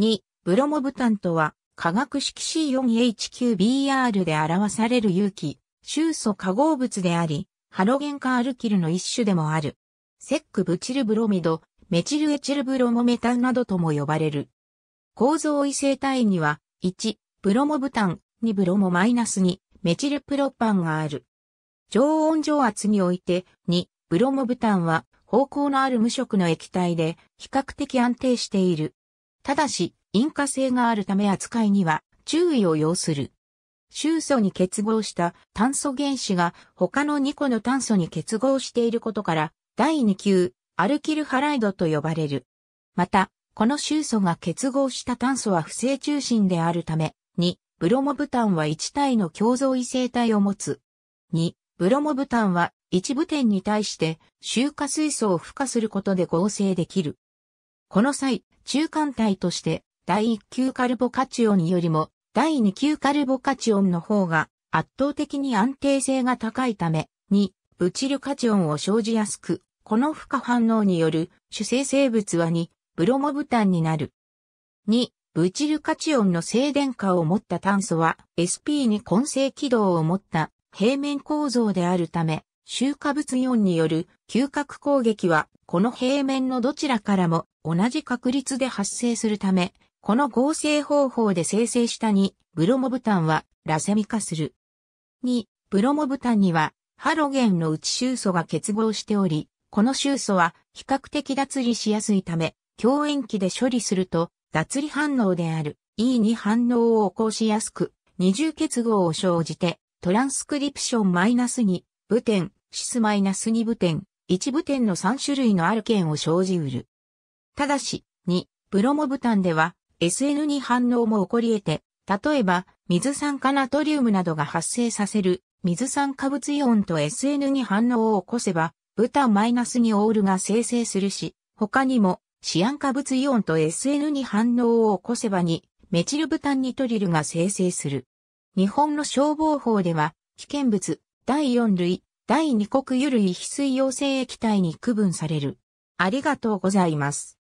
2、ブロモブタンとは、化学式 C4HQBr で表される有機、臭素化合物であり、ハロゲン化アルキルの一種でもある。セックブチルブロミド、メチルエチルブロモメタンなどとも呼ばれる。構造異性体には、1、ブロモブタン、2ブロモマイナス2、メチルプロパンがある。常温常圧において、2、ブロモブタンは、方向のある無色の液体で、比較的安定している。ただし、引火性があるため扱いには注意を要する。臭素に結合した炭素原子が他の2個の炭素に結合していることから、第2級、アルキルハライドと呼ばれる。また、この臭素が結合した炭素は不正中心であるため、2、ブロモブタンは1体の共造異性体を持つ。2、ブロモブタンは一部点に対して、臭化水素を付加することで合成できる。この際、中間体として第1級カルボカチオンよりも第2級カルボカチオンの方が圧倒的に安定性が高いため、2、ブチルカチオンを生じやすく、この負荷反応による主成生物は2、ブロモブタンになる。2、ブチルカチオンの静電化を持った炭素は SP に混成軌道を持った平面構造であるため、集荷物イオンによる嗅覚攻撃は、この平面のどちらからも同じ確率で発生するため、この合成方法で生成した2、ブロモブタンはラセミ化する。2、ブロモブタンにはハロゲンの内臭素が結合しており、この臭素は比較的脱離しやすいため、強塩基で処理すると脱離反応である E2 反応を起こしやすく、二重結合を生じてトランスクリプションマイナスに部天、シスマイナス2部点、1部点の3種類のある剣を生じうる。ただし、2、ブロモブタンでは、SN2 反応も起こり得て、例えば、水酸化ナトリウムなどが発生させる、水酸化物イオンと SN2 反応を起こせば、ブタンマイナス2オールが生成するし、他にも、シアン化物イオンと SN2 反応を起こせばに、メチルブタンニトリルが生成する。日本の消防法では、危険物、第四類、第二国油類非水溶性液体に区分される。ありがとうございます。